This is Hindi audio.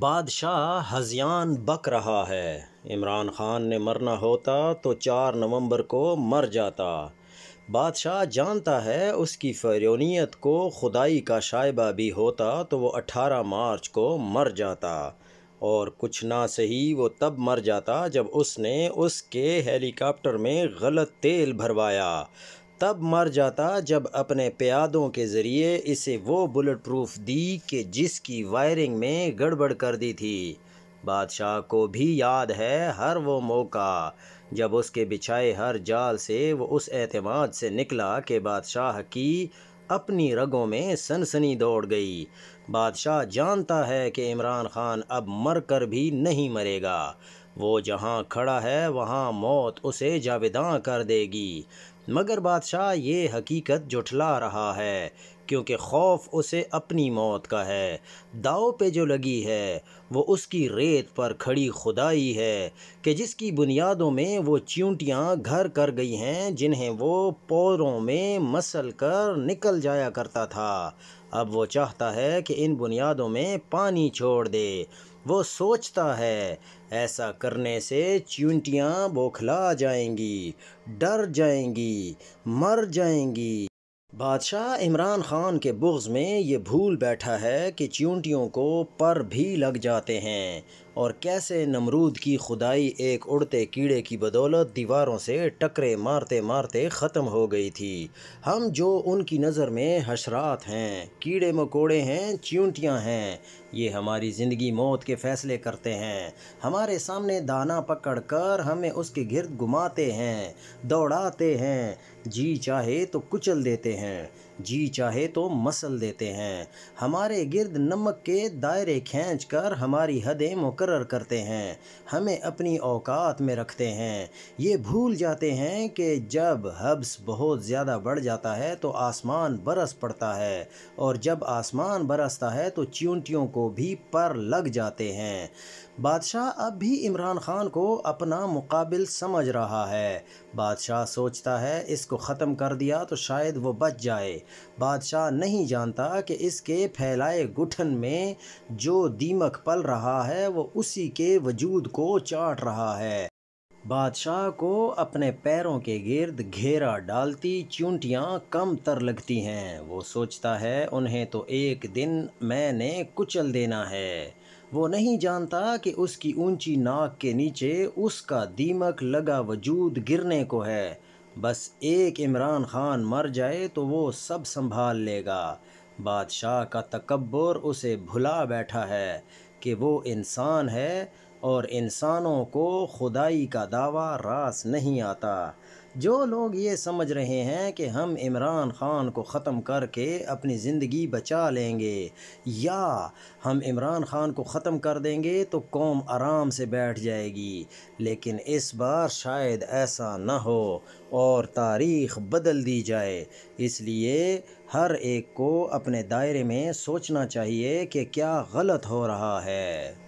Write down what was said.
बादशाह हज़ियान बक रहा है इमरान ख़ान ने मरना होता तो चार नवंबर को मर जाता बादशाह जानता है उसकी फरोनीत को खुदाई का शायबा भी होता तो वो अठारह मार्च को मर जाता और कुछ ना सही वो तब मर जाता जब उसने उसके हेलीकॉप्टर में गलत तेल भरवाया तब मर जाता जब अपने प्यादों के ज़रिए इसे वो बुलेट प्रूफ दी कि जिसकी वायरिंग में गड़बड़ कर दी थी बादशाह को भी याद है हर वो मौका जब उसके बिछाए हर जाल से वो उस एतमाद से निकला कि बादशाह की अपनी रगों में सनसनी दौड़ गई बादशाह जानता है कि इमरान खान अब मर कर भी नहीं मरेगा वो जहाँ खड़ा है वहाँ मौत उसे जाविदा कर देगी मगर बादशाह ये हकीकत जुठला रहा है क्योंकि खौफ उसे अपनी मौत का है दाव पे जो लगी है वो उसकी रेत पर खड़ी खुदाई है कि जिसकी बुनियादों में वो चींटियाँ घर कर गई हैं जिन्हें वो पौरों में मसल कर निकल जाया करता था अब वो चाहता है कि इन बुनियादों में पानी छोड़ दे वो सोचता है ऐसा करने से चूंटियाँ बौखला जाएंगी डर जाएंगी मर जाएंगी बादशाह इमरान ख़ान के बुग्ज़ में ये भूल बैठा है कि चूंटियों को पर भी लग जाते हैं और कैसे नमरूद की खुदाई एक उड़ते कीड़े की बदौलत दीवारों से टकरे मारते मारते ख़त्म हो गई थी हम जो उनकी नज़र में हशरात हैं कीड़े मकोड़े हैं चींटियाँ हैं ये हमारी ज़िंदगी मौत के फ़ैसले करते हैं हमारे सामने दाना पकड़ कर हमें उसके गिरद घुमाते हैं दौड़ाते हैं जी चाहे तो कुचल देते हैं जी चाहे तो मसल देते हैं हमारे गिरद नमक के दायरे खींच कर हमारी हदें मुकर करते हैं हमें अपनी औकात में रखते हैं ये भूल जाते हैं कि जब हब्स बहुत ज़्यादा बढ़ जाता है तो आसमान बरस पड़ता है और जब आसमान बरसता है तो च्यूटियों को भी पर लग जाते हैं बादशाह अब भी इमरान खान को अपना मुकाबिल समझ रहा है बादशाह सोचता है इसको ख़त्म कर दिया तो शायद वो बच जाए बादशाह नहीं जानता कि इसके फैलाए गुठन में जो दीमक पल रहा है वो उसी के वजूद को चाट रहा है बादशाह को अपने पैरों के गिर्द घेरा डालती चूंटियाँ कम तर लगती हैं वो सोचता है उन्हें तो एक दिन मैंने कुचल देना है वो नहीं जानता कि उसकी ऊंची नाक के नीचे उसका दीमक लगा वजूद गिरने को है बस एक इमरान खान मर जाए तो वो सब संभाल लेगा बादशाह का तकबर उसे भुला बैठा है कि वो इंसान है और इंसानों को खुदाई का दावा रास नहीं आता जो लोग ये समझ रहे हैं कि हम इमरान ख़ान को ख़त्म करके अपनी ज़िंदगी बचा लेंगे या हम इमरान ख़ान को ख़त्म कर देंगे तो कौम आराम से बैठ जाएगी लेकिन इस बार शायद ऐसा न हो और तारीख बदल दी जाए इसलिए हर एक को अपने दायरे में सोचना चाहिए कि क्या गलत हो रहा है